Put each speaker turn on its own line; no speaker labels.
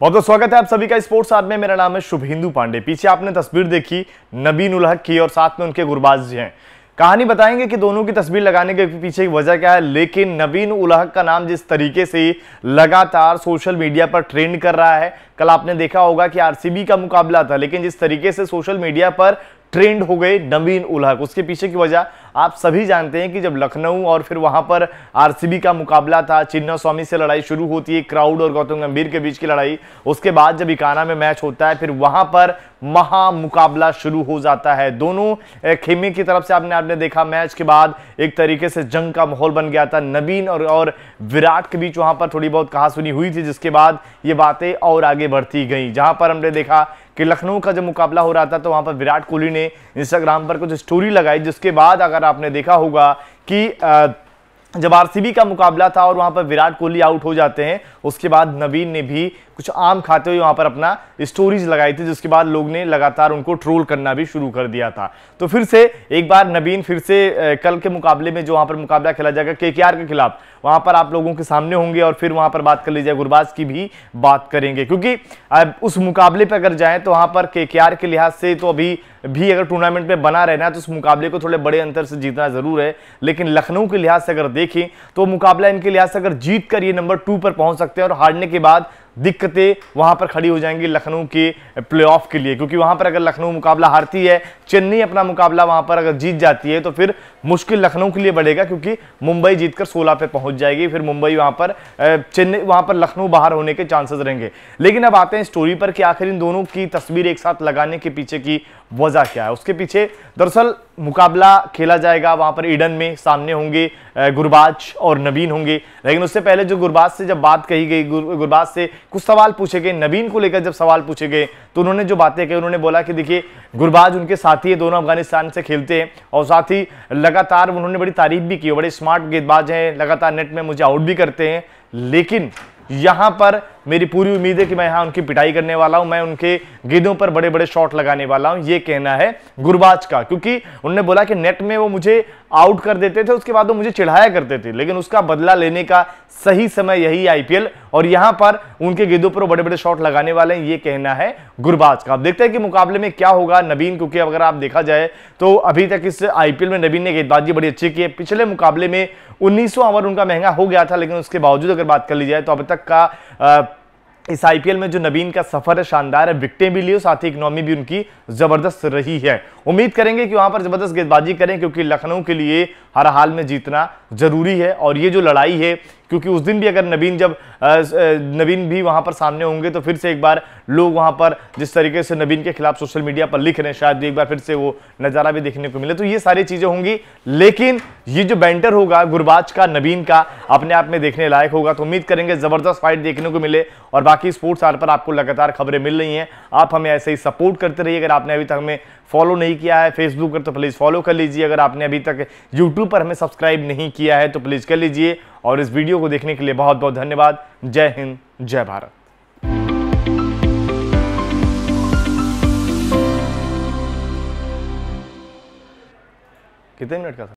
बहुत बहुत स्वागत है आप सभी का स्पोर्ट्स आज में मेरा नाम है शुभेंदु पांडे पीछे आपने तस्वीर देखी नबीन उलहक की और साथ में उनके गुरबाज जी हैं कहानी बताएंगे कि दोनों की तस्वीर लगाने के पीछे की वजह क्या है लेकिन नबीन उलहक का नाम जिस तरीके से लगातार सोशल मीडिया पर ट्रेंड कर रहा है कल आपने देखा होगा कि आरसीबी का मुकाबला था लेकिन जिस तरीके से सोशल मीडिया पर ट्रेंड हो गए नवीन उलहक उसके पीछे की वजह आप सभी जानते हैं कि जब लखनऊ और फिर वहां पर आरसीबी का मुकाबला था चिन्ना स्वामी से लड़ाई शुरू होती है क्राउड और गौतम गंभीर के बीच की लड़ाई उसके बाद जब इकाना में मैच होता है फिर वहां पर महा मुकाबला शुरू हो जाता है दोनों खेमे की तरफ से आपने आपने देखा मैच के बाद एक तरीके से जंग का माहौल बन गया था नवीन और और विराट के बीच वहां पर थोड़ी बहुत कहासुनी हुई थी जिसके बाद ये बातें और आगे बढ़ती गई जहां पर हमने देखा कि लखनऊ का जब मुकाबला हो रहा था तो वहां पर विराट कोहली ने इंस्टाग्राम पर कुछ स्टोरी लगाई जिसके बाद अगर आपने देखा होगा कि आ, जब आरसीबी का मुकाबला था और वहां पर विराट कोहली आउट हो जाते हैं उसके बाद नवीन ने भी कुछ आम खाते हुए वहाँ पर अपना स्टोरीज लगाई थी जिसके बाद लोग ने लगातार उनको ट्रोल करना भी शुरू कर दिया था तो फिर से एक बार नबीन फिर से कल के मुकाबले में जो वहाँ पर मुकाबला खेला जाएगा के के खिलाफ वहाँ पर आप लोगों के सामने होंगे और फिर वहाँ पर बात कर लीजिए गुरबाज की भी बात करेंगे क्योंकि उस मुकाबले तो पर अगर जाएँ तो वहाँ पर के के लिहाज से तो अभी भी अगर टूर्नामेंट में बना रहना है तो उस मुकाबले को थोड़े बड़े अंतर से जीतना ज़रूर है लेकिन लखनऊ के लिहाज से अगर देखें तो मुकाबला इनके लिहाज से अगर जीत कर ये नंबर टू पर पहुंच सकते हैं और हारने के बाद दिक्कतें वहां पर खड़ी हो जाएंगी लखनऊ के प्लेऑफ के लिए क्योंकि वहां पर अगर लखनऊ मुकाबला हारती है चेन्नई अपना मुकाबला वहां पर अगर जीत जाती है तो फिर मुश्किल लखनऊ के लिए बढ़ेगा क्योंकि मुंबई जीतकर 16 पे पहुंच जाएगी फिर मुंबई वहां पर चेन्नई वहां पर लखनऊ बाहर होने के चांसेस रहेंगे लेकिन अब आते हैं स्टोरी पर कि आखिर इन दोनों की तस्वीर एक साथ लगाने के पीछे की वजह क्या है उसके पीछे दरअसल मुकाबला खेला जाएगा वहां पर ईडन में सामने होंगे गुरबाज और नबीन होंगे लेकिन उससे पहले जो गुरबाज से जब बात कही गई गुरबाज से कुछ सवाल पूछे गए नबीन को लेकर जब सवाल पूछे गए तो उन्होंने जो बातें कही उन्होंने बोला कि देखिए गुरबाज उनके साथी है दोनों अफगानिस्तान से खेलते हैं और साथ ही लगातार उन्होंने बड़ी तारीफ भी की बड़े स्मार्ट गेंदबाज हैं लगातार नेट में मुझे आउट भी करते हैं लेकिन यहाँ पर मेरी पूरी उम्मीद है कि मैं यहां उनकी पिटाई करने वाला हूँ मैं उनके गेंदों पर बड़े बड़े शॉट लगाने वाला हूँ ये कहना है गुरबाज का क्योंकि उन्होंने बोला कि नेट में वो मुझे आउट कर देते थे उसके बाद वो मुझे चिढ़ाया करते थे लेकिन उसका बदला लेने का सही समय यही आईपीएल और यहाँ पर उनके गेंदों पर बड़े बड़े शॉट लगाने वाले हैं ये कहना है गुरबाज का आप देखते हैं कि मुकाबले में क्या होगा नबीन क्योंकि अगर आप देखा जाए तो अभी तक इस आईपीएल में नबीन ने गेंदबाजी बड़ी अच्छी की है पिछले मुकाबले में सौ ओवर उनका महंगा हो गया था लेकिन उसके बावजूद अगर बात कर ली जाए तो अब तक का इस आईपीएल में जो नवीन का सफर है शानदार है विकटें भी ली साथ ही इकोनॉमी भी उनकी जबरदस्त रही है उम्मीद करेंगे कि वहां पर जबरदस्त गेंदबाजी करें क्योंकि लखनऊ के लिए हर हाल में जीतना ज़रूरी है और ये जो लड़ाई है क्योंकि उस दिन भी अगर नवीन जब नवीन भी वहाँ पर सामने होंगे तो फिर से एक बार लोग वहाँ पर जिस तरीके से नवीन के खिलाफ सोशल मीडिया पर लिख रहे हैं शायद एक बार फिर से वो नज़ारा भी देखने को मिले तो ये सारी चीज़ें होंगी लेकिन ये जो बैंटर होगा गुरबाज का नवीन का अपने आप में देखने लायक होगा तो उम्मीद करेंगे ज़बरदस्त फाइट देखने को मिले और बाकी स्पोर्ट्स आर पर आपको लगातार खबरें मिल रही हैं आप हमें ऐसे ही सपोर्ट करते रहिए अगर आपने अभी तक हमें फॉलो नहीं किया है फेसबुक पर तो प्लीज़ फॉलो कर लीजिए अगर आपने अभी तक यूट्यूब पर हमें सब्सक्राइब नहीं किया है तो प्लीज़ कर लीजिए और इस वीडियो को देखने के लिए बहुत बहुत धन्यवाद जय हिंद जय भारत कितने मिनट का था